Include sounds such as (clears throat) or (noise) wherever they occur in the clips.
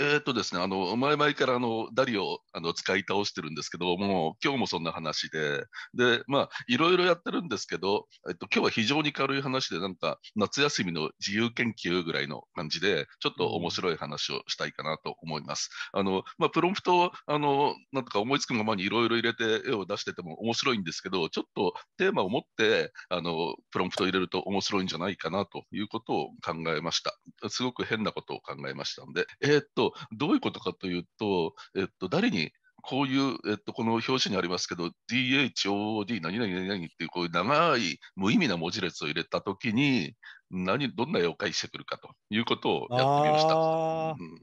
えー、っとですね、あの前々からあのダリをあの使い倒してるんですけども、今日もそんな話で、でまあ、いろいろやってるんですけど、えっと今日は非常に軽い話で、なんか夏休みの自由研究ぐらいの感じで、ちょっと面白い話をしたいかなと思います。あのまあ、プロンプトをあのなんとか思いつくままにいろいろ入れて絵を出してても面白いんですけど、ちょっとテーマを持ってあのプロンプトを入れると面白いんじゃないかなということを考えました。すごく変なことを考えましたんで、えー、っとどういうことかというと、えっと、誰にこういう、えっと、この表紙にありますけど、DHOD 何々何々っていう、こういう長い無意味な文字列を入れたときに、何、どんな絵を返してくるかということをやってみまし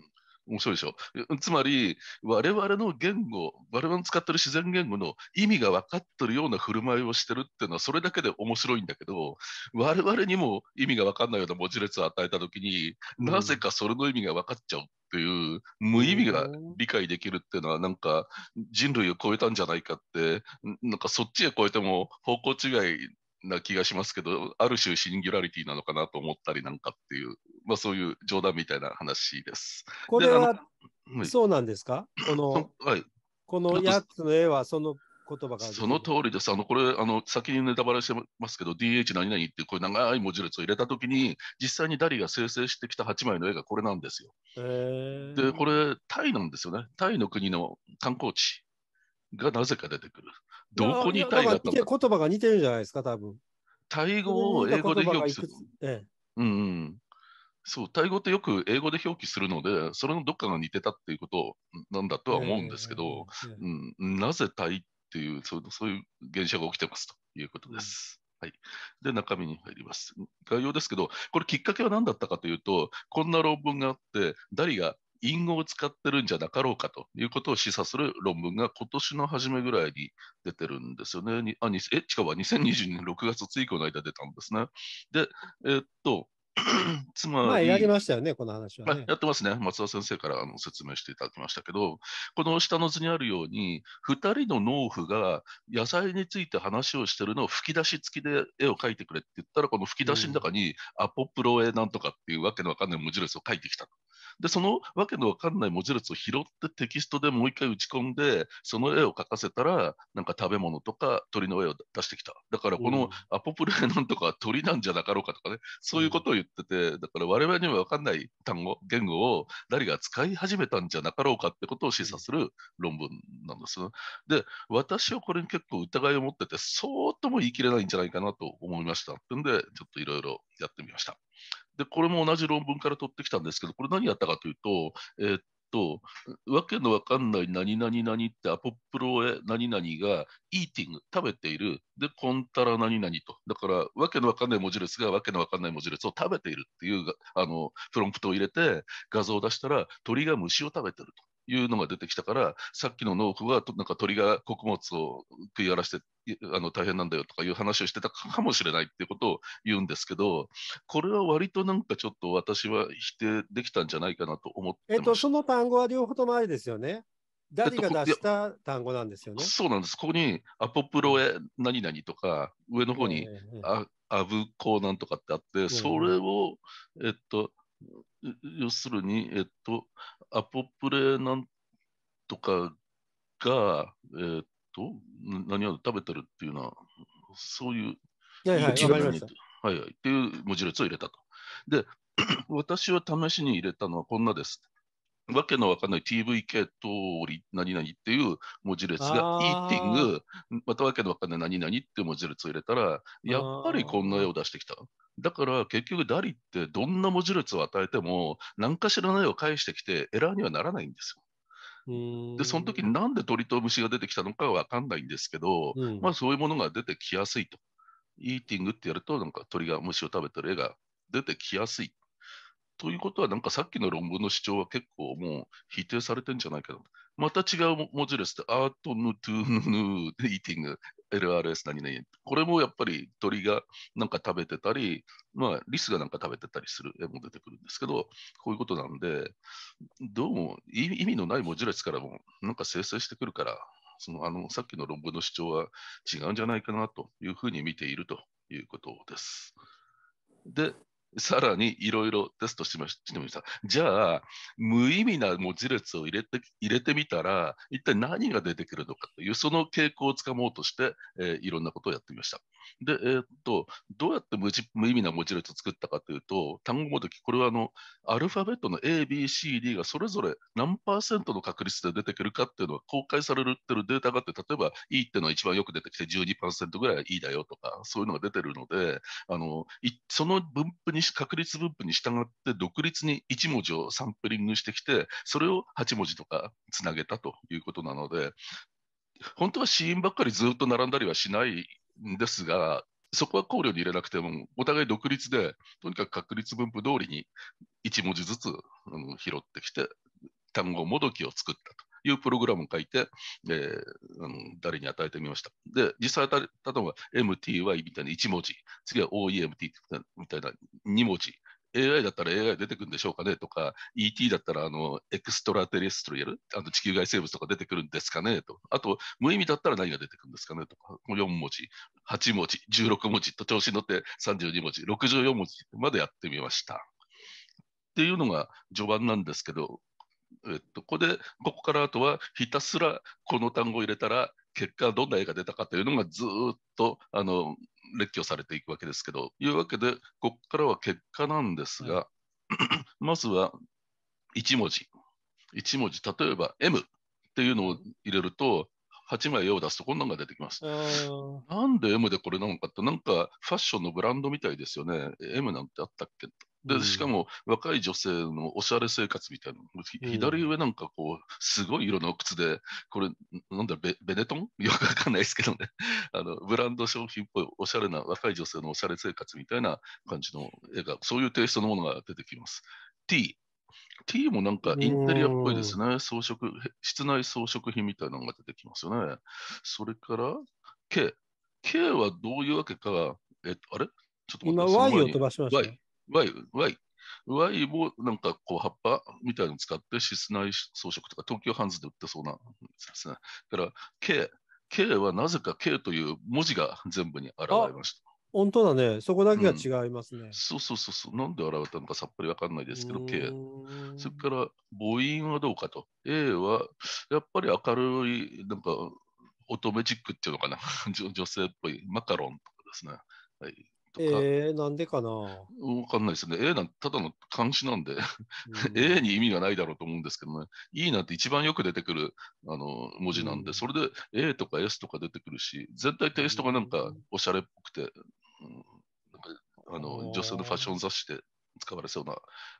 た。面白いでしょつまり我々の言語我々の使ってる自然言語の意味が分かってるような振る舞いをしてるっていうのはそれだけで面白いんだけど我々にも意味が分かんないような文字列を与えた時に、なぜかそれの意味が分かっちゃうっていう無意味が理解できるっていうのはなんか人類を超えたんじゃないかってなんかそっちへ超えても方向違いな気がしますけどある種シンギュラリティなのかなと思ったりなんかっていう。まあ、そういう冗談みたいな話です。これは、はい、そうなんですかこの、はい、この8つの絵はその言葉がその通りです。あの、これ、あの、先にネタバレしてますけど、DH 何々ってこういう長い文字列を入れたときに、実際にダリが生成してきた8枚の絵がこれなんですよ。で、これ、タイなんですよね。タイの国の観光地がなぜか出てくる。どこにタイがあった言葉が似てるんじゃないですか、多分。タイ語を英語で表記する。ええ、うん、うん。そう、タイ語ってよく英語で表記するので、それのどっかが似てたっていうことなんだとは思うんですけど、うん、なぜタイっていうそう、そういう現象が起きてますということです。はい、で中身に入ります。概要ですけど、これきっかけは何だったかというと、こんな論文があって、ダリが隠語を使ってるんじゃなかろうかということを示唆する論文が今年の初めぐらいに出てるんですよね。にあにえしかも2022年6月ついこの間出たんですね。で、えー、っと、つ (clears throat) まり、やりましたよね、この話は、ね、やってますね、松田先生からあの説明していただきましたけど、この下の図にあるように、2人の農夫が野菜について話をしてるのを吹き出し付きで絵を描いてくれって言ったら、この吹き出しの中に、アポプロエなんとかっていうわけのわかんない文字列を書いてきた。で、そのわけのわかんない文字列を拾ってテキストでもう一回打ち込んで、その絵を描かせたら、なんか食べ物とか鳥の絵を出してきた。だからこのアポプレなんとか鳥なんじゃなかろうかとかね、そういうことを言ってて、だから我々にはわかんない単語、言語を誰が使い始めたんじゃなかろうかってことを示唆する論文なんです。で、私はこれに結構疑いを持ってて、そうとも言い切れないんじゃないかなと思いました。んで、ちょっといろいろやってみました。で、これも同じ論文から取ってきたんですけど、これ何やったかというと、えー、っと、訳のわかんない何々何ってアポプロエ何々がイーティング、食べている、で、コンタラ何々と。だから、訳のわかんない文字列がわけのわかんない文字列を食べているっていう、あの、プロンプトを入れて画像を出したら、鳥が虫を食べてると。いうのが出てきたから、さっきの農夫はなんか鳥が穀物を食い荒らしてあの大変なんだよとかいう話をしてたかもしれないっていうことを言うんですけど、これは割となんかちょっと私は否定できたんじゃないかなと思ってえっと、その単語は両方ともありですよね。誰が出した単語なんですよね。えっと、そうなんです。ここにアポプロエ何々とか、上の方にあ、アブコーなんとかってあって、それを、えっと、要するに、えっと、アポプレなんとかが、えー、っと、何を食べてるっていうのは、そういう、いやいや、はいはい、はいはい、っていう文字列を入れたと。で、(clears throat) 私は試しに入れたのはこんなです。わけのわかんない TVK 通り何々っていう文字列が、イーティング、またわけのわかんない何々っていう文字列を入れたら、やっぱりこんな絵を出してきた。だから結局、ダリってどんな文字列を与えても、何かしらの絵を返してきて、エラーにはならないんですよ。でその時になんで鳥と虫が出てきたのかわかんないんですけど、うん、まあ、そういうものが出てきやすいと。イーティングってやるとなんか鳥が虫を食べてる絵が出てきやすい。ということは、なんかさっきの論文の主張は結構もう否定されてるんじゃないかな。また違う文字列で、アートヌトゥヌヌイティング、LRS 何々。これもやっぱり鳥がなんか食べてたり、まあ、リスがなんか食べてたりする絵も出てくるんですけど、こういうことなんで、どうも意味のない文字列からもなんか生成してくるから、そのあのさっきの論文の主張は違うんじゃないかなというふうに見ているということです。で、さらにいろいろテストしました。じゃあ、無意味な文字列を入れて入れてみたら、一体何が出てくるのかという、その傾向をつかもうとして、えー、いろんなことをやってみました。で、えー、っと、どうやって無無意味な文字列を作ったかというと、単語ごとき、これはあの、アルファベットの A、B、C、D がそれぞれ何パーセントの確率で出てくるかっていうのは公開されるってるデータがあって、例えば E っていうのは一番よく出てきて12%ぐらいは E だよとか、そういうのが出てるので、あの、その分布に、確率分布に従って独立に1文字をサンプリングしてきて、それを8文字とかつなげたということなので、本当は死因ばっかりずっと並んだりはしないですが、そこは考慮に入れなくても、お互い独立で、とにかく確率分布通りに1文字ずつ、うん、拾ってきて、単語もどきを作ったと。いうプログラムを書いて、えー、うん、誰に与えてみました。で、実際例えば MTY みたいな1文字、次は OEMT みたいな2文字、AI だったら AI 出てくるんでしょうかねとか、ET だったらあのエクストラテレストリアル、あの地球外生物とか出てくるんですかねと、あと無意味だったら何が出てくるんですかねとか、4文字、8文字、16文字と調子に乗って32文字、64文字までやってみました。っていうのが序盤なんですけど、えっと、ここで、ここからあとはひたすらこの単語を入れたら結果どんな絵が出たかというのがずっとあの列挙されていくわけですけど、いうわけで、ここからは結果なんですが、はい、(clears throat) まずは1文字、1文字、例えば M っていうのを入れると、8枚絵を出すとこんなんが出てきます。なんで M でこれなのかって、なんかファッションのブランドみたいですよね。M なんてあったっけで、しかも若い女性のおしゃれ生活みたいな、うん、左上なんかこう、すごい色の靴で、これ、なんだベ、ベネトン (laughs) よくわかんないですけどね、(laughs) あのブランド商品っぽいおしゃれな若い女性のおしゃれ生活みたいな感じの絵が、そういうテイストのものが出てきます。T、T もなんかインテリアっぽいですね。装飾、室内装飾品みたいなのが出てきますよね。それから K。K はどういうわけか、えっと、あれちょっと待って。今 Y を飛ばしました。ワイ、ワイ。ワイもなんかこう葉っぱみたいに使って室内装飾とか東京ハンズで売ってそうなやつですね。だから K、K はなぜか K という文字が全部に現れました。本当だね、そこだけが違いますね。うん、そうそうそうそう、なんで現れたのかさっぱりわかんないですけど、K。それから母音はどうかと。A はやっぱり明るい、なんか乙女チックっていうのかな、女性っぽいマカロンとかですね。はい、とか。えー、なんでかなわかんないですね。A なんただの監視なんで、うん、A (laughs) に意味がないだろうと思うんですけどね。E なんて一番よく出てくるあの文字なんで、うん、それで A とか S とか出てくるし、絶対テイストがなんかおしゃれっぽくて、うん、なんかあの女性のファッション雑誌で使われそうな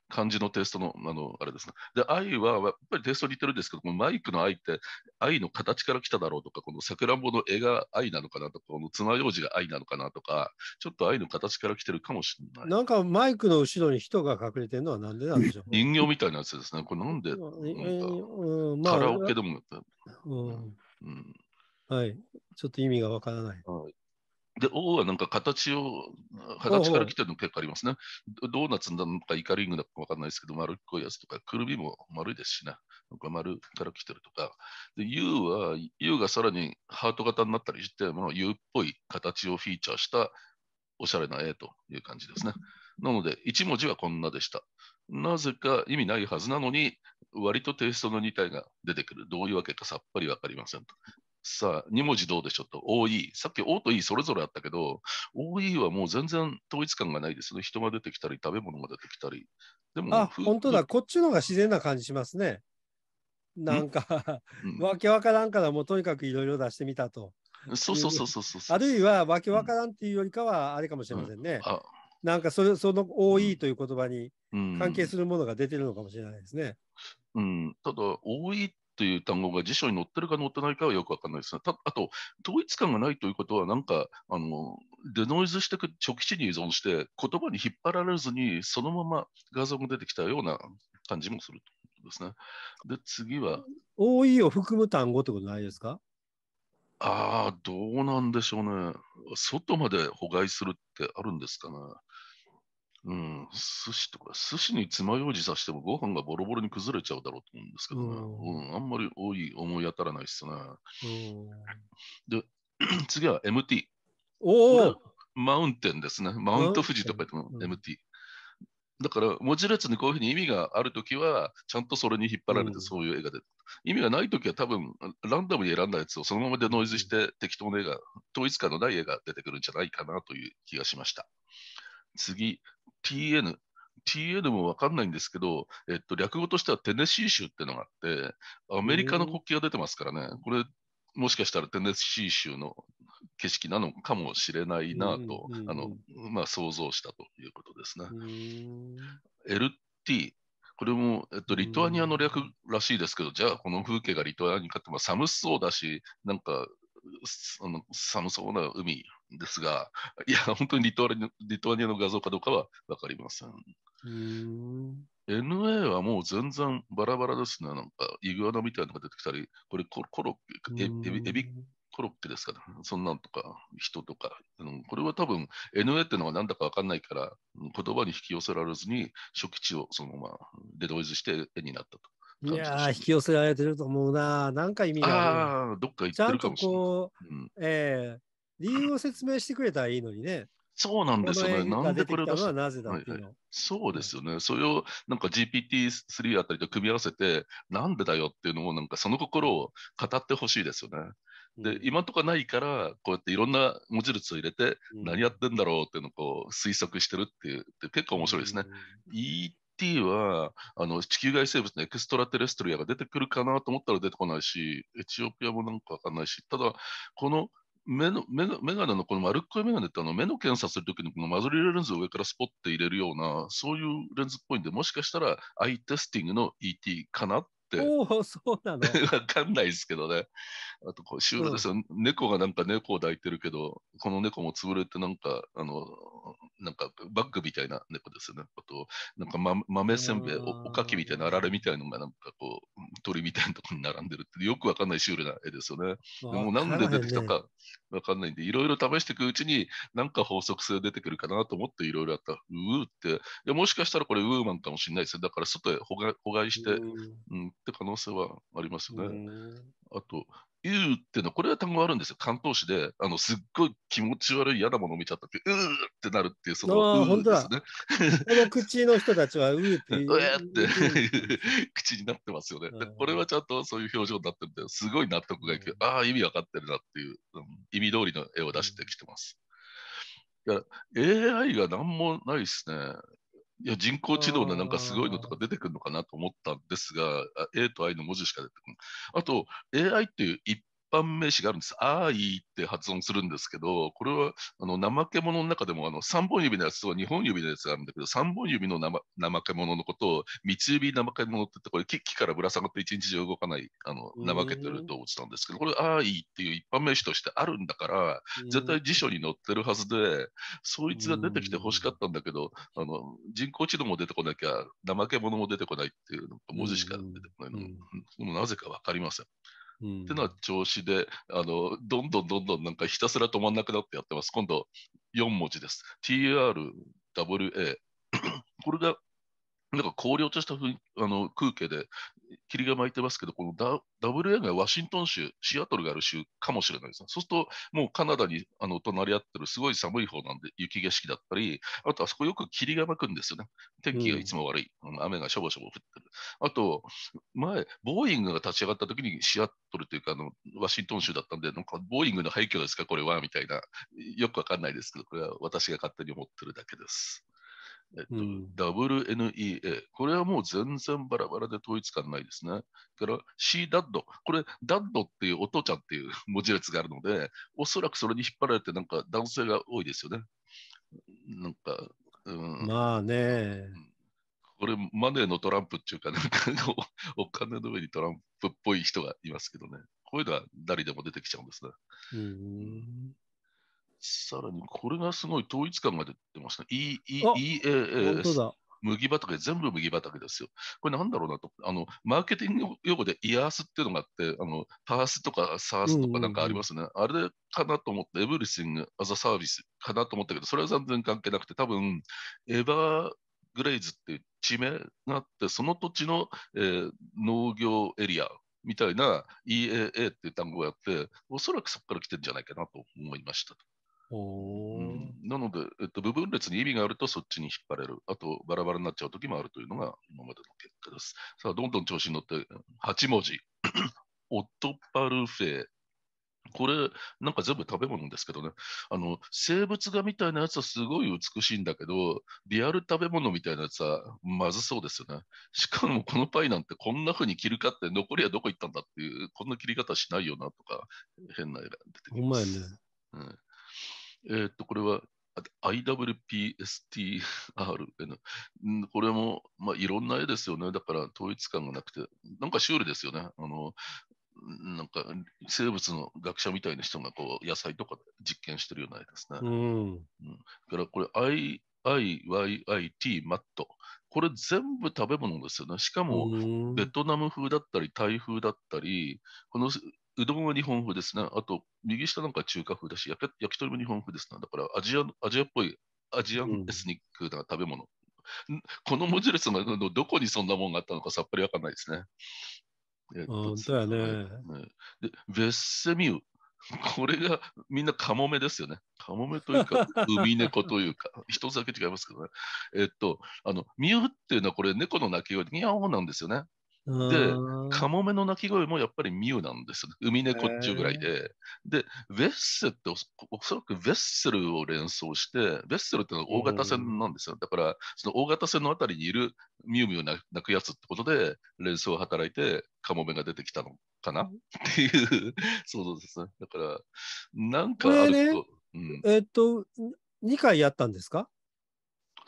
感じのテストの、あの、あれですね。で、愛は、やっぱりテスト似てるんですけどマイクの愛って、愛の形から来ただろうとか、このさくらんぼの絵が愛なのかなとか、この綱楊枝が愛なのかなとか、ちょっと愛の形から来てるかもしれない。なんかマイクの後ろに人が隠れてるのはなんでなんでしょう人形みたいなやつですね。これなんで、カラオケでもやった。うん。うん、はい。ちょっと意味がわからない。はいで、O はなんか形を、形から来てるの結構ありますね。おおドーナツなのかイカリングなのかわかんないですけど、丸っこいやつとか、くるみも丸いですしね。なんか丸から来てるとか。で、U は、U がさらにハート型になったりして、U っぽい形をフィーチャーしたおしゃれな絵という感じですね。なので、1文字はこんなでした。なぜか意味ないはずなのに、割とテイストの2体が出てくる。どういうわけかさっぱりわかりませんと。さ、2文字どうでしょうと、OE。さっき O と E それぞれあったけど、OE はもう全然統一感がないですね。人が出てきたり、食べ物が出てきたり。でも、あ、本当だ。こっちの方が自然な感じしますね。なんか、わけわからんからもうとにかくいろいろ出してみたと。そうそうそうそうそうあるいはわけわからんっていうよりかはあれかもしれませんね。うんうん、なんかそその OE という言葉に関係するものが出てるのかもしれないですね。うん、ただ OE っという単語が辞書に載ってるか載ってないかはよくわかんないですね。たあと、統一感がないということは、なんか、あの、デノイズしてく、直期に依存して、言葉に引っ張られずに、そのまま画像が出てきたような感じもするということですね。で、次は。OE を含む単語ってことないですかああ、どうなんでしょうね。外まで捕外するってあるんですかね。うん、寿司とか、寿司に爪楊枝さしてもご飯がボロボロに崩れちゃうだろうと思うんですけどね、うん、うん、あんまり多い思い当たらないですね。で、(clears throat) 次は MT。おおマウンテンですね。マウント富士とか言っても MT。だから文字列にこういうふうに意味があるときは、ちゃんとそれに引っ張られてそういう映画で。うん、意味がないときは多分、ランダムに選んだやつをそのままでノイズして適当な映画、統一感のない画が出てくるんじゃないかなという気がしました。次、TN、TN も分かんないんですけど、えっと、略語としてはテネシー州ってのがあって、アメリカの国旗が出てますからね、これ、もしかしたらテネシー州の景色なのかもしれないなと、あのまあ、想像したということですね。LT、これも、えっと、リトアニアの略らしいですけど、じゃあこの風景がリトアニアかって、まあ、寒そうだし、なんか寒そうな海、ですが、いや、本当にリトアリトアニアの画像かどうかは分かりません。NA はもう全然バラバラですね。なんか、イグアナみたいなのが出てきたり、これコロッケ、エビコロッケですかね。そんなんとか、人とか。これは多分、NA ってのは何だか分かんないから、言葉に引き寄せられずに、初期値をそのままデドイズして絵になったと。いや引き寄せられてると思うな。なんか意味がある。ああ、どっか行ってるかもしれない。ちゃんとこう、うん、ええー理由を説明してくれたらいいのにね。そうなんですよね。なんでこれを出したなぜだうの、はいはい、そうですよね。それをなんか GPT-3 あたりと組み合わせて、なんでだよっていうのをなんかその心を語ってほしいですよね。で、今とかないから、こうやっていろんな文字列を入れて、何やってんだろうっていうのをこう推測してるっていう、結構面白いですね。ET は、あの、地球外生物のエクストラテレストリアが出てくるかなと思ったら出てこないし、エチオピアもなんかわかんないし、ただ、この目の目が眼鏡のこの丸っこい眼鏡ってあの目の検査するときにこのマズリレレンズを上からスポッて入れるようなそういうレンズっぽいんでもしかしたらアイテスティングの ET かなっておそうなの (laughs) わかんないですけどねあとこうシュールですよ、うん、猫がなんか猫を抱いてるけどこの猫も潰れてなんかあのなんかバッグみたいな猫ですよね。あと、なんか、ま、豆せんべいお、おかきみたいなあられみたいのが、なんかこう、鳥みたいなところに並んでるって、よくわかんないシュールな絵ですよね。でもなんで出てきたかわかんないんで、いろいろ試していくうちに、なんか法則性出てくるかなと思っていろいろやった。うーって、いやもしかしたらこれウーマンかもしれないですだから外へ捕外捕外して、うん、って可能性はありますよね。あと、うっていうのは、これは単語あるんですよ。関東市で、あの、すっごい気持ち悪い嫌なものを見ちゃったって、うーってなるっていう、その、うーですね。(laughs) この口の人たちは、(laughs) うーって。うえって、口になってますよね。これはちゃんとそういう表情になってるんで、すごい納得がいく。ああ、意味わかってるなっていう、意味通りの絵を出してきてます。AI が何もないですね。いや人工知能のなんかすごいのとか出てくるのかなと思ったんですが、A と I の文字しか出てこない。あと、AI っていう一般名詞があるんです。あーいって発音するんですけど、これはあの怠け者の中でもあの3本指のやつと2本指のやつがあるんだけど、3本指の怠け者のことをつ指怠け者って言って、これ木からぶら下がって一日中動かない、あの怠けてる動物なんですけど、これあーいっていう一般名詞としてあるんだから、絶対辞書に載ってるはずで、そいつが出てきてほしかったんだけど、あの人工知能も出てこなきゃ、怠け者も出てこないっていう、文字しか出てこないの、でなぜか分かりません。うん、ってのは調子であのどんどんどんどんなんかひたすら止まんなくなってやってます今度4文字です TRWA これがなんか荒涼としたあの空気で霧が巻いてますけど、この WA がワシントン州、シアトルがある州かもしれないですそうすると、もうカナダにあの隣り合ってるすごい寒い方なんで、雪景色だったり、あとあそこよく霧が巻くんですよね。天気がいつも悪い。うん、雨がしょぼしょぼ降ってる。あと、前、ボーイングが立ち上がった時にシアトルというかあの、ワシントン州だったんで、なんかボーイングの廃墟ですか、これはみたいな、よくわかんないですけど、これは私が勝手に思ってるだけです。えっと、うん、WNEA、これはもう全然バラバラで統一感ないですね。から C ダッド、これダッドっていうお父ちゃんっていう文字列があるので、おそらくそれに引っ張られてなんか男性が多いですよね。なんか、うん、まあね。これマネーのトランプっていうか、なんかお金の上にトランプっぽい人がいますけどね。こういうのは誰でも出てきちゃうんですね。うんさらにこれがすごい統一感が出てますね。E、E、E、A、A、S。麦畑、全部麦畑ですよ。これなんだろうなと、あの、マーケティング用語でイアースっていうのがあって、あの、パースとかサースとかなんかありますね。うんうんうん、あれかなと思って、エブリシング・アザ・サービスかなと思ったけど、それは全然関係なくて、多分、エヴァーグレイズっていう地名があって、その土地の、えー、農業エリアみたいな EAA っていう単語をやって、おそらくそこから来てるんじゃないかなと思いました。うなので、えっと、部分列に意味があるとそっちに引っ張れる、あとバラバラになっちゃう時もあるというのが今までの結果です。さあ、どんどん調子に乗って、8文字、(clears throat) オットパルフェ。これ、なんか全部食べ物ですけどね、あの生物画みたいなやつはすごい美しいんだけど、リアル食べ物みたいなやつはまずそうですよね。しかもこのパイなんてこんな風に切るかって、残りはどこ行ったんだっていう、こんな切り方しないよなとか、変な絵が出てきます。うね。うんえー、っと、これは IWPSTRN。これも、まあ、いろんな絵ですよね。だから統一感がなくて、なんかシュールですよね。あのなんか生物の学者みたいな人がこう野菜とか実験してるような絵ですね。うん、うん、からこれ IIYIT マット。これ全部食べ物ですよね。しかもベトナム風だったり、タイ風だったり、このうどんは日本風ですね。あと、右下なんか中華風だし、焼き鳥も日本風ですだからアジア、アジアっぽい、アジアンエスニックな食べ物。うん、この文字列のどこにそんなもんがあったのかさっぱりわかんないですね。えっと、ね、で、ベッセミウ。これがみんなカモメですよね。カモメというか、(laughs) ウミネコというか、一つだけ違いますけどね。えっと、あの、ミウっていうのはこれ猫の鳴き声でニャオなんですよね。で、カモメの鳴き声もやっぱりミュウなんですね。ネコっちゅうぐらいで。で、ヴェッセっておそらくヴェッセルを連想して、ヴェッセルってのは大型船なんですよ。だから、その大型船のあたりにいるミュウミュウ鳴くやつってことで、連想を働いて、カモメが出てきたのかなっていう想像ですね。だから、なんかあると、えっと、2回やったんですか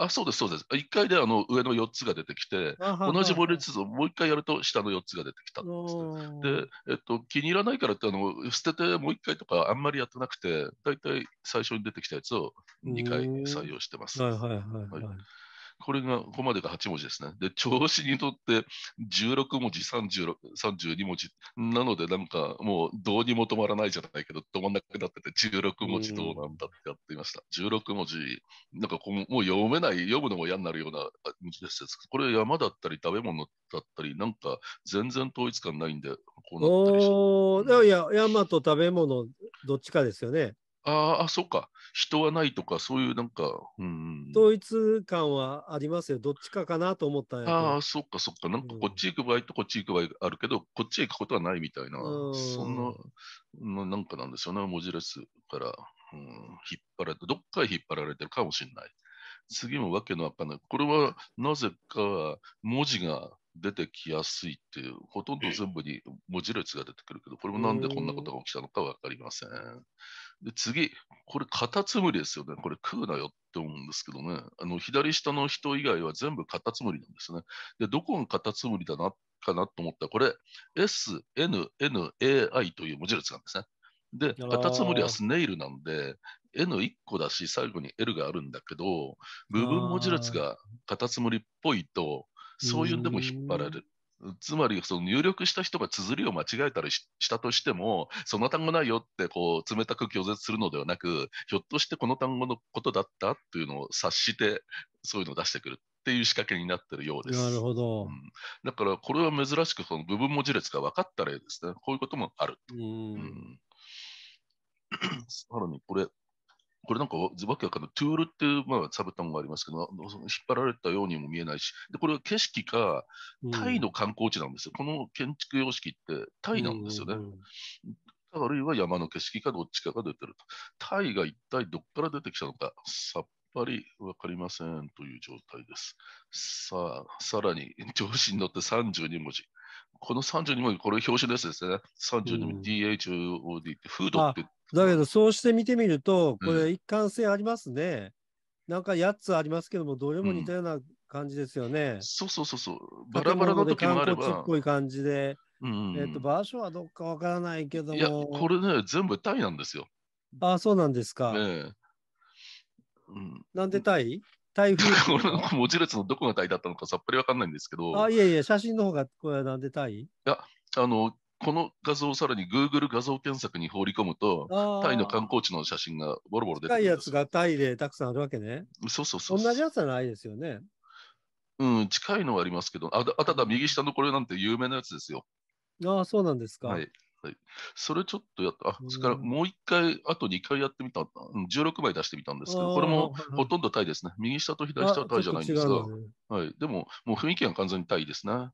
あそうですそうです1回であの上の4つが出てきて同じボレ列図をもう1回やると下の4つが出てきたんですね、でえっと、気に入らないからってあの捨ててもう1回とかあんまりやってなくて大体最初に出てきたやつを2回採用してます。はいはいはい、はいこれが、ここまでが8文字ですね。で、調子にとって16文字、36 32文字。なので、なんかもうどうにも止まらないじゃないけど、止まんなくなってて、16文字どうなんだってやっていました。16文字、なんかこうもう読めない、読むのも嫌になるような文字です。これ山だったり食べ物だったり、なんか全然統一感ないんで、こうなったりして。おー、いや、山と食べ物、どっちかですよね。ああ、そうか。人はないとか、そういうなんか、うん。統一感はありますよ。どっちかかなと思ったんやああ、そっかそっか。なんかこっち行く場合とこっち行く場合あるけど、うん、こっちへ行くことはないみたいな、そんな、なんかなんですよね。文字列から、うん、引っ張られて、どっかへ引っ張られてるかもしれない。次もわけのわかんない。これはなぜか文字が出てきやすいっていう、ほとんど全部に文字列が出てくるけど、これもなんでこんなことが起きたのか分かりません。で次、これカタツムリですよね。これ食うなよって思うんですけどね。あの左下の人以外は全部カタツムリなんですね。で、どこがカタツムリだな、かなと思ったら、これ SNNAI という文字列なんですね。で、カタツムリはスネイルなんで、N1 個だし、最後に L があるんだけど、部分文字列がカタツムリっぽいと、そういうんでも引っ張られるつまりその入力した人が綴りを間違えたりしたとしてもその単語ないよってこう冷たく拒絶するのではなくひょっとしてこの単語のことだったというのを察してそういうのを出してくるっていう仕掛けになってるようです。なるほど、うん、だからこれは珍しくその部分文字列が分かった例ですねこういうこともある。うん (coughs) さらにこれこれなんかわけわかんない、トゥールっていう、まあ、サブタンがありますけど、引っ張られたようにも見えないし、でこれは景色か、タイの観光地なんですよ、うん、この建築様式ってタイなんですよね。うんうんあるいは山の景色かどっちかが出てると。タイが一体どこから出てきたのか、さっぱりわかりませんという状態です。さあ、さらに調子に乗って32文字。この32文字、これ表紙ですですね。32文字、うん、DHOD って、フードってだけど、そうして見てみると、これ一貫性ありますね。うん、なんか8つありますけども、どれも似たような感じですよね。うん、そうそうそうそう。バラバラの時もあれば。観光地っぽい感じで。うん、えっ、と、場所はどっかわからないけども。いや、これね、全部タイなんですよ。ああ、そうなんですか。うん、なんでタイ台風。の文字列のどこがタイだったのかさっぱりわかんないんですけど。あ、いえいえ、写真の方がこれはなんでタイいや、あの、この画像をさらに Google 画像検索に放り込むと、タイの観光地の写真がボロボロ出てくる。いやつがタイでたくさんあるわけね。そうそうそう。同じやつはないですよね。うん、近いのはありますけど、ああただ右下のこれなんて有名なやつですよ。ああ、そうなんですか。はい。はい、それちょっとやった。あ、それからもう一回、あと2回やってみた。16枚出してみたんですけど、これもほとんどタイですね。右下と左下はタイじゃないんですが、ね、はい。でも、もう雰囲気は完全にタイですね。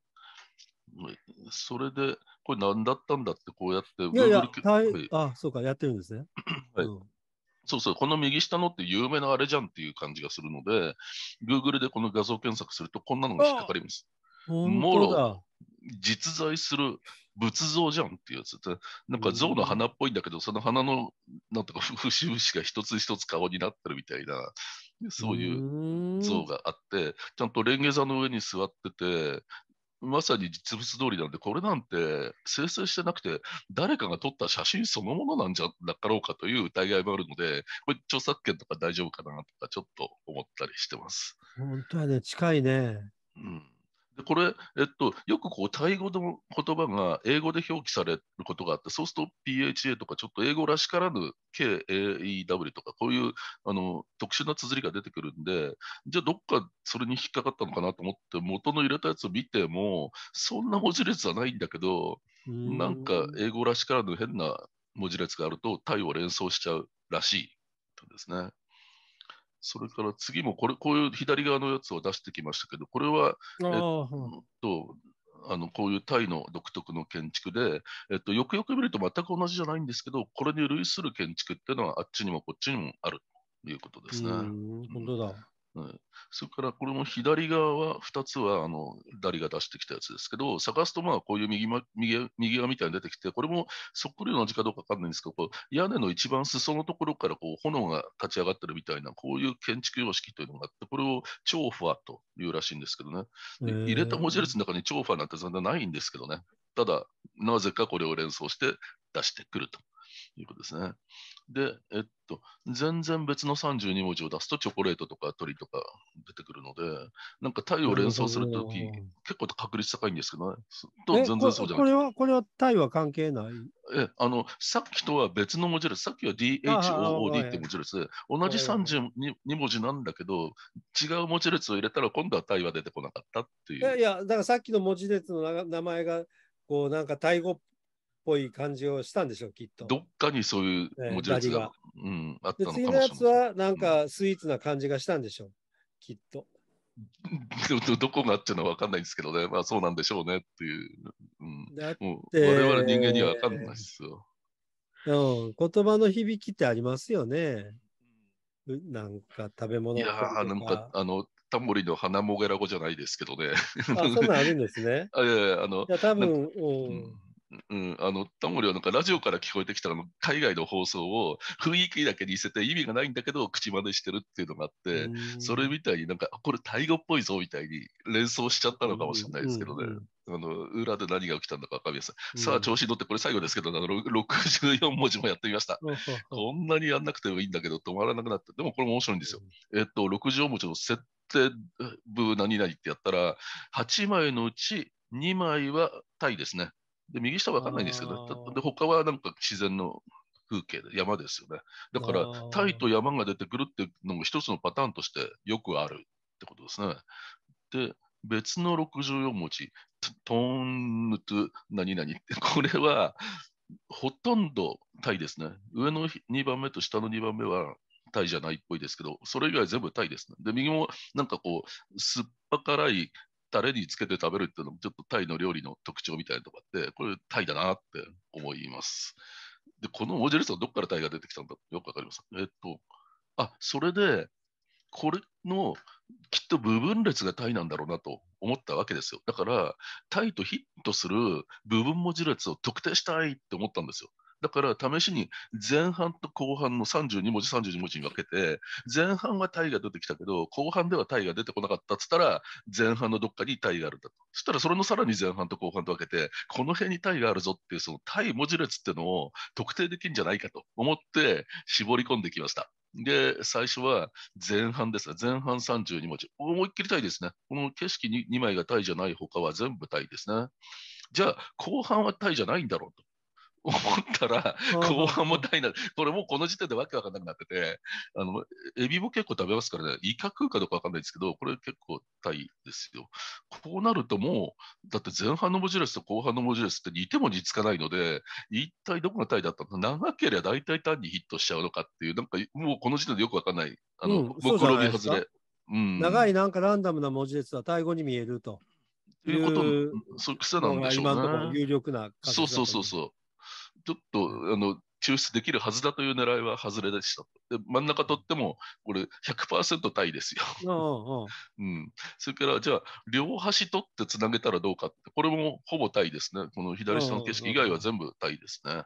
それで、これ何だったんだって、こうやって、いやいや、はい、あ、そうか、やってるんですね。はい、うん、そうそう、この右下のって有名なあれじゃんっていう感じがするので、Google でこの画像検索すると、こんなのが引っかかります。もろ、実在する仏像じゃんっていうやつなんか象の花っぽいんだけど、その花の、なんとか (laughs) 節々が一つ一つ顔になってるみたいな、そういう像があって、ちゃんとレンゲ座の上に座ってて、まさに実物通りなんで、これなんて生成してなくて、誰かが撮った写真そのものなんじゃなかろうかという疑いもあるので、これ著作権とか大丈夫かなとか、ちょっと思ったりしてます。本当はね、近いね。うんでこれ、えっと、よくこうタイ語の言葉が英語で表記されることがあって、そうすると PHA とか、ちょっと英語らしからぬ KAEW とか、こういうあの特殊な綴りが出てくるんで、じゃあ、どっかそれに引っかかったのかなと思って、元の入れたやつを見ても、そんな文字列はないんだけど、なんか英語らしからぬ変な文字列があると、タイを連想しちゃうらしいとですね。それから次もこれ、こういう左側のやつを出してきましたけど、これは、えっと、あのこういうタイの独特の建築で、えっと、よくよく見ると全く同じじゃないんですけど、これに類する建築っていうのはあっちにもこっちにもあるということですね。本当だ。はい、それからこれも左側は2つはあのダリが出してきたやつですけど、探すとまあこういう右,、ま、右右側みたいに出てきて、これもそっくりの字かどうか分かんないんですけど、こう屋根の一番裾のところからこう炎が立ち上がってるみたいな、こういう建築様式というのがあって、これを超ファというらしいんですけどね。入れた文字列の中に超ファなんて全然ないんですけどね。ただ、なぜかこれを連想して出してくるということですね。で、えっと、全然別の32文字を出すとチョコレートとか鳥とか出てくるので、なんかタイを連想するとき、結構確率高いんですけどね。と全然そうじゃないこれは、これはタイは関係ないえ、あの、さっきとは別の文字です。さっきは DHOOD って文字列で、同じ32文字なんだけど、違う文字列を入れたら今度はタイは出てこなかったっていう。いやいや、だからさっきの文字列の名前が、こうなんかタイ語っぽい感じをしたんでしょう、きっと。どっかにそういう文字列が、えー、うん、あったのかもしれない。次のやつは、なんかスイーツな感じがしたんでしょう、きっと。(laughs) どこがっていうのは分かんないんですけどね、まあそうなんでしょうねっていう。うん、もう我々人間には分かんないですよ。うん、言葉の響きってありますよね。なんか食べ物いやなんかあのタモリの花もげらごじゃないですけどね。あ、そんなんあるんですね。あいやいや、あの。いや、多分、うん、うん、あのタモリはなんかラジオから聞こえてきたら、の海外の放送を雰囲気だけにせて意味がないんだけど口真似してるっていうのがあってそれみたいになんかこれタイ語っぽいぞみたいに連想しちゃったのかもしれないですけどね。あの裏で何が起きたのか分かりません。さあ、調子に乗って、これ最後ですけど、あの64文字もやってみました。こんなにやんなくてもいいんだけど、止まらなくなって、でもこれ面白いんですよ。えっと、64文字の設定部何々ってやったら、8枚のうち2枚はタイですね。で、右下分かんないんですけど、で、他はなんか自然の風景で山ですよね。だから、タイと山が出てくるっていうのも一つのパターンとしてよくあるってことですね。で、別の64文字、トーンヌトゥ何々って、(laughs) これはほとんどタイですね。上の2番目と下の2番目はタイじゃないっぽいですけど、それ以外全部タイですね。で、右もなんかこう、酸っぱ辛いタレにつけて食べるっていうのも、ちょっとタイの料理の特徴みたいなとこあって、これ、タイだなって思います。で、このモジェルスはどっからタイが出てきたんだよくわかります。えっと、あ、それで、これのきっと部分列がタイなんだろうなと思ったわけですよ。だから、タイとヒットする部分文字列を特定したいって思ったんですよ。だから試しに前半と後半の32文字、32文字に分けて、前半はタイが出てきたけど、後半ではタイが出てこなかったっつったら、前半のどっかにタイがあるんだと。そしたらそれのさらに前半と後半と分けて、この辺にタイがあるぞっていう、そのタイ文字列っていうのを特定できるんじゃないかと思って絞り込んできました。で、最初は前半です前半32文字。思いっきりタイですね。この景色 2, 2枚がタイじゃない他は全部タイですね。じゃあ、後半はタイじゃないんだろうと。思ったら、後半も大なる。これもうこの時点でわけわかんなくなってて、あの、エビも結構食べますからね、いか食うかどうかわかんないですけど、これ結構大ですよ。こうなるともう、だって前半の文字列と後半の文字列って似ても似つかないので、一体どこが大だったの長ければ大体単にヒットしちゃうのかっていう、なんかもうこの時点でよくわかんない。あの、うん、見外れ。うん、長いなんかランダムな文字列は大イ語に見えると。いうこと、そう癖なんでしょうね。今のところ有力な、そうそうそうそう。ちょっとあの抽出できるはずだという狙いは外れでした。で真ん中取っても、これ100%タイですよ。(laughs) うん、それから、じゃあ、両端取ってつなげたらどうかって、これもほぼタイですね。この左下の景色以外は全部タイですね。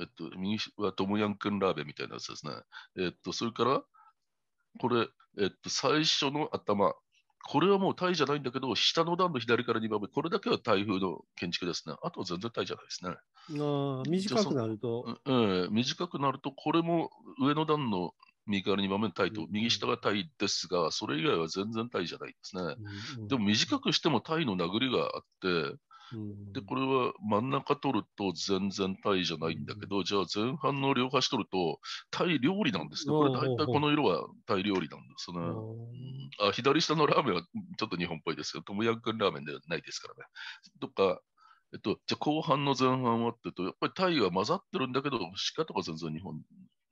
えっと、右はトムヤンクンラーメンみたいなやつですね。えっと、それから、これ、えっと、最初の頭、これはもうタイじゃないんだけど、下の段の左から2番目、これだけは台風の建築ですね。あとは全然タイじゃないですね。あ短くなると。ええ短くなると、これも上の段の右から2番目のタイと、右下がタイですが、それ以外は全然タイじゃないですね。うんうん、でも短くしてもタイの殴りがあって、でこれは真ん中取ると全然タイじゃないんだけど、じゃあ前半の両端取るとタイ料理なんですね。これ大体この色はタイ料理なんですね。あ左下のラーメンはちょっと日本っぽいですけど、トムヤンクンラーメンではないですからね。とか、えっと、じゃあ後半の前半はってと、やっぱりタイは混ざってるんだけど、鹿とか全然日本。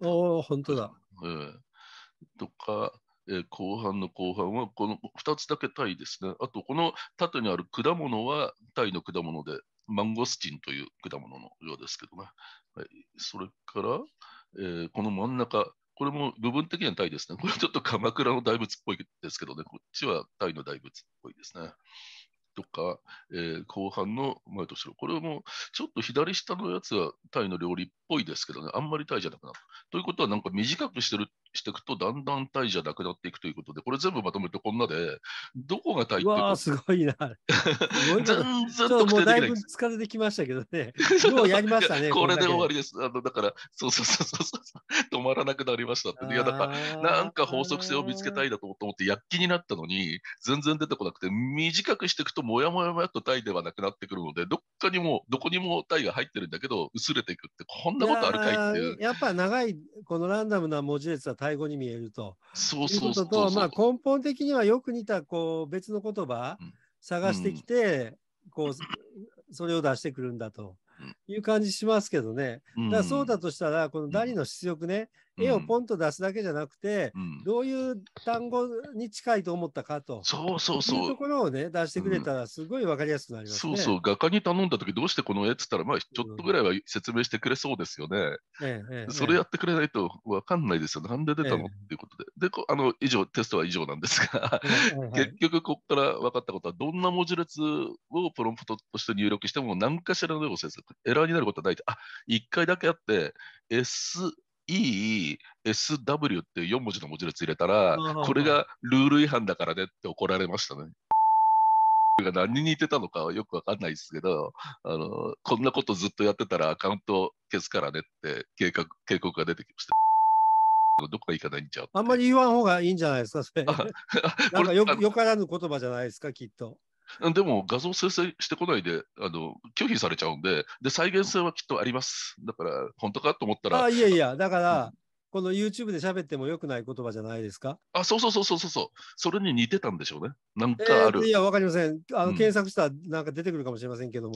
ああ、本当だ。ええとか、えー、後半の後半はこの2つだけタイですね。あとこの縦にある果物はタイの果物で、マンゴスチンという果物のようですけどね。はい、それから、えー、この真ん中、これも部分的にはタイですね。これちょっと鎌倉の大仏っぽいですけどね、こっちはタイの大仏っぽいですね。とか、えー、後半の前と後ろ、これもちょっと左下のやつはタイの料理っぽいですけどね、あんまりタイじゃなくなる。ということは、なんか短くしてるしていくと、だんだん体じゃなくなっていくということで、これ全部まとめてこんなで、どこが体ってわあ、すごいな。全然特定できない。もうだいぶ疲れてきましたけどね。も (laughs) うやりましたね。これで終わりです。あのだから、そうそうそうそう、止まらなくなりましたって。いや、だから、なんか法則性を見つけたいだと思って、躍起になったのに、全然出てこなくて、短くしていくと、もやもやもやと体ではなくなってくるので、どっかにも、どこにも体が入ってるんだけど、薄れていくって、こんなことあるかいっていう。ややっぱ長い、このランダムな文字列は対語に見えると。そうそうそうとまあ、根本的にはよく似たこう別の言葉探してきて、うん、こうそれを出してくるんだという感じしますけどね。だそうだとしたら、このダリの出力ね、絵をポンと出すだけじゃなくて、うん、どういう単語に近いと思ったかと、そうそうそういうところをね、出してくれたら、すごい分かりやすくなります、ねうん、そうそう、画家に頼んだとき、どうしてこの絵って言ったら、まあ、ちょっとぐらいは説明してくれそうですよね。うん、それやってくれないと分かんないですよ、ね、なんで出たの、っていうことで。であの以上、テストは以上なんですが、(laughs) 結局、ここから分かったことは、どんな文字列をプロンプトとして入力しても、何かしらのよう先生、エラーになることはない。あ、1回だけあって、S、ESW って4文字の文字列入れたら、これがルール違反だからねって怒られましたね。が何に似てたのかはよくわかんないですけどあの、こんなことずっとやってたらアカウント消すからねって警告警告が出てきました。どこか行かないんちゃうあんまり言わん方がいいんじゃないですか、それ。なんかよよからぬ言葉じゃないですか、きっと。でも画像生成してこないであの拒否されちゃうんでで再現性はきっとありますだから本当かと思ったらあいやいや (laughs) だから、うん、この YouTube で喋ってもよくない言葉じゃないですかあそうそうそうそうそうそれに似てたんでしょうねなんかある、えー、いやわかりませんあの、検索したらなんか出てくるかもしれませんけども、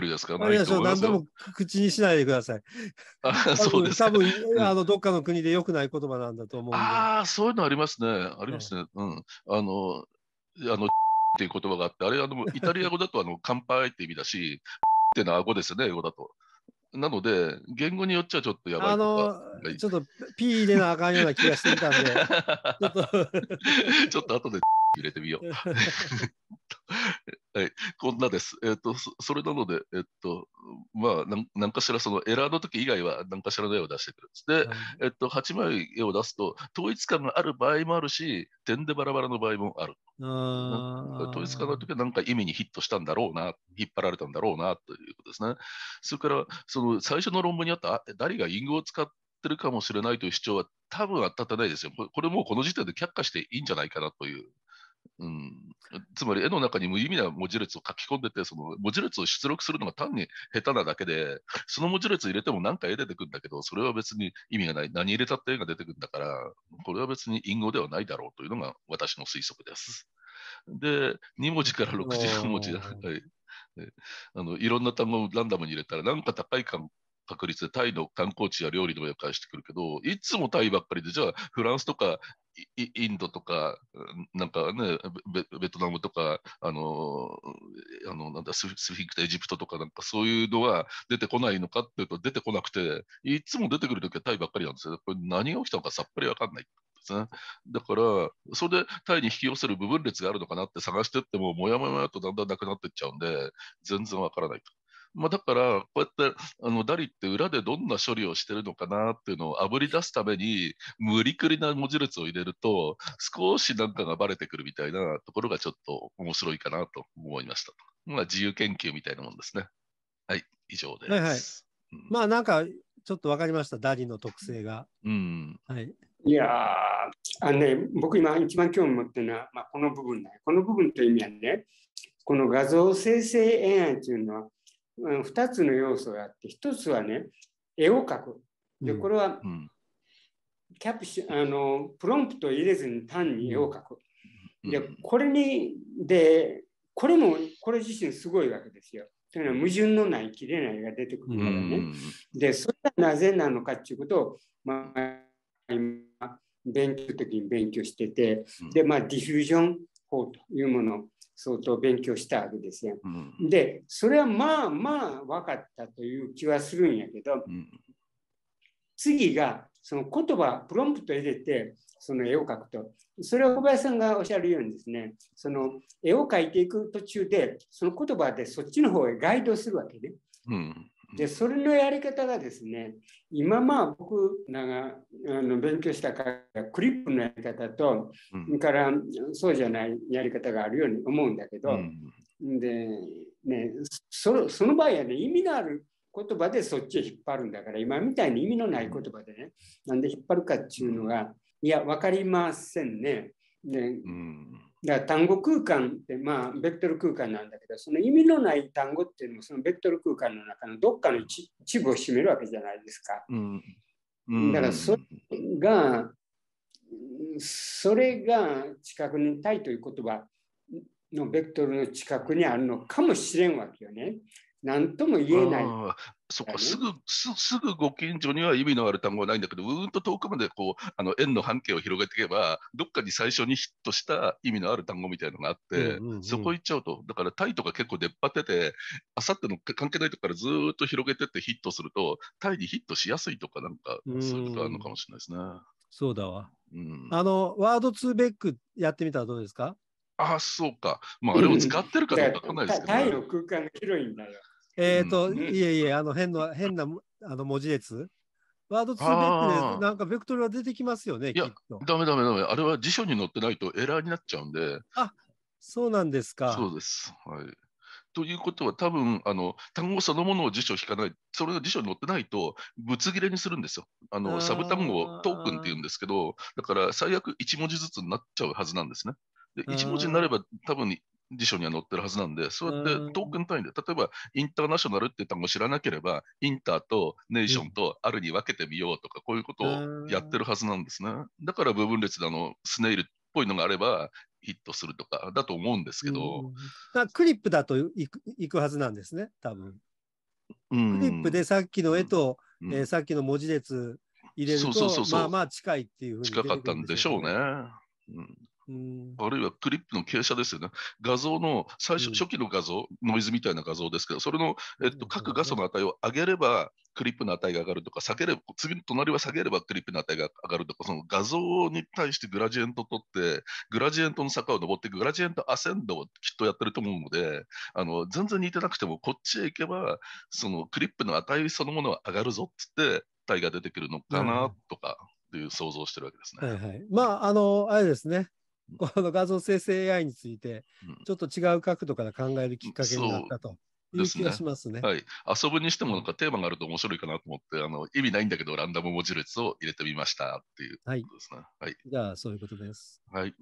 ですかいと何度も口にしないでください。(laughs) あそうです多分あのどっかの国でよくない言葉なんだと思うああ、そういうのありますね。ありますね。うん。あの、あの、っていう言葉があって、あれ、あのイタリア語だとあの乾杯って意味だし、(laughs) っていうのは顎ですよね、英語だと。なので、言語によっちゃちょっとやばいあのちょっとー入れなあかんような気がしていたんで、(laughs) (laughs) ちょっと後で入れてみよう。はい、こんなです。えっ、ー、と、それなので、えっ、ー、と、まあ、なんかしら、そのエラーの時以外は、何かしらの絵を出してくるんです。で、えっ、ー、と、8枚絵を出すと、統一感がある場合もあるし、点でバラバラの場合もある。統一化の時は何か意味にヒットしたんだろうな、引っ張られたんだろうなということですね。それからその最初の論文にあった誰が隠語を使ってるかもしれないという主張は多分当たってないですよ。これもうこの時点で却下していいんじゃないかなといううん、つまり絵の中に無意味な文字列を書き込んでて、その文字列を出力するのが単に下手なだけで、その文字列入れても何か絵出てくるんだけど、それは別に意味がない、何入れたって絵が出てくるんだから、これは別に隠語ではないだろうというのが私の推測です。で、2文字から64文字、はい、あのいろんな単語をランダムに入れたら、なんか高い感確率でタイの観光地や料理の名を返してくるけど、いつもタイばっかりで、じゃあフランスとかインドとか、なんかね、ベトナムとか、あの、あのなんだスフィンクとエジプトとか、なんかそういうのは出てこないのかっていうと、出てこなくて、いつも出てくるときはタイばっかりなんですよ。これ何が起きたのかさっぱりわかんない。だから、それでタイに引き寄せる部分列があるのかなって探してっても、もやもやとだんだんなくなっていっちゃうんで、全然わからないまあ、だから、こうやってあのダリって裏でどんな処理をしてるのかなっていうのをあぶり出すために、無理くりな文字列を入れると、少しなんかがばれてくるみたいなところがちょっと面白いかなと思いましたまあ、自由研究みたいなもんですね。はい、以上です。はいはいうん、まあなんかちょっと分かりました、ダリの特性が。うんはい、いやあの、ね、僕今一番興味持ってるのは、まあ、この部分だこの部分という意味はねこの画像生成 AI というのは2つの要素があって、1つはね、絵を描く。で、これは、キャプシあのプロンプト入れずに単に絵を描く。で、これに、で、これも、これ自身すごいわけですよ。というのは矛盾のない切れないが出てくるからね。で、それはなぜなのかっていうことを、まあ、今、勉強的に勉強してて、で、まあ、ディフュージョン法というものを相当勉強したわけですよ。うん、で、それはまあまあ分かったという気はするんやけど、うん、次がその言葉、プロンプト入れて、その絵を描くと。それは小林さんがおっしゃるようにですね、その絵を描いていく途中で、その言葉でそっちの方へガイドするわけね。うん、でそれのやり方がですね今まあ僕があの勉強したからクリップのやり方と、うん、からそうじゃないやり方があるように思うんだけど、うん、でねそ、その場合はね意味のある言葉でそっちを引っ張るんだから今みたいに意味のない言葉でねなんで引っ張るかっていうのがいや分かりませんね。で、うんだから単語空間って、まあ、ベクトル空間なんだけど、その意味のない単語っていうのも、そのベクトル空間の中のどっかの一部を占めるわけじゃないですか。うんうん、だから、それが、それが近くにいたいという言葉のベクトルの近くにあるのかもしれんわけよね。何とも言えない。そこすぐすすぐご近所には意味のある単語はないんだけど、うんと遠くまでこうあの円の半径を広げていけば、どっかに最初にヒットした意味のある単語みたいなのがあって、うんうんうん、そこ行っちゃうと、だからタイとか結構出っ張ってて、あさっての関係ないとこからずっと広げてってヒットすると、タイにヒットしやすいとか、なんかそういうことあるのかもしれないですね。そうだわ。うん、あの、ワードツーベックやってみたらどうですかああ、そうか。まあ、あれを使ってるかどうかわかんないですけど、ね、タイの空間が広いんだよ。えっ、ー、と、うん、いえいえ、あの変な、変なあの文字列。ワード2で、なんかベクトルは出てきますよね、いや、だめだめだめ、あれは辞書に載ってないとエラーになっちゃうんで。あそうなんですか。そうです。はい。ということは、多分あの単語そのものを辞書引かない、それが辞書に載ってないと、ぶつ切れにするんですよ。あのサブ単語トークンって言うんですけど、だから最悪1文字ずつになっちゃうはずなんですね。で1文字になれば、多分辞書には載ってるはずなんで、そうやってトークン単位で、例えばインターナショナルって単語知らなければ、インターとネーションとあるに分けてみようとか、こういうことをやってるはずなんですね。だから部分列であのスネイルっぽいのがあれば、ヒットするとかだと思うんですけど。クリップだといくいくはずなんですね、多分。ん、クリップでさっきの絵と、うん、えー、さっきの文字列入れると、まあまあ近いっていうふうに、近かったんでしょうね。うんあるいはクリップの傾斜ですよね。画像の最初、初期の画像、ノイズみたいな画像ですけど、それの、えっと、各画素の値を上げれば、クリップの値が上がるとか、下げれば、次の隣は下げればクリップの値が上がるとか、その画像に対してグラジエントを取って、グラジエントの坂を登っていく、グラジエントアセンドをきっとやってると思うので、あの、全然似てなくても、こっちへ行けば、そのクリップの値そのものは上がるぞっつって、値が出てくるのかな、とか、っていう想像してるわけですね。はいはい。まあ、あの、あれですね。この画像生成 AI について、ちょっと違う角度から考えるきっかけになったと。いう気がしますね、ね、はい、遊ぶにしてもなんかテーマがあると面白いかなと思ってあの意味ないんだけどランダム文字列を入れてみましたっていうことですね。はい、はい、じゃあそういうことです。はい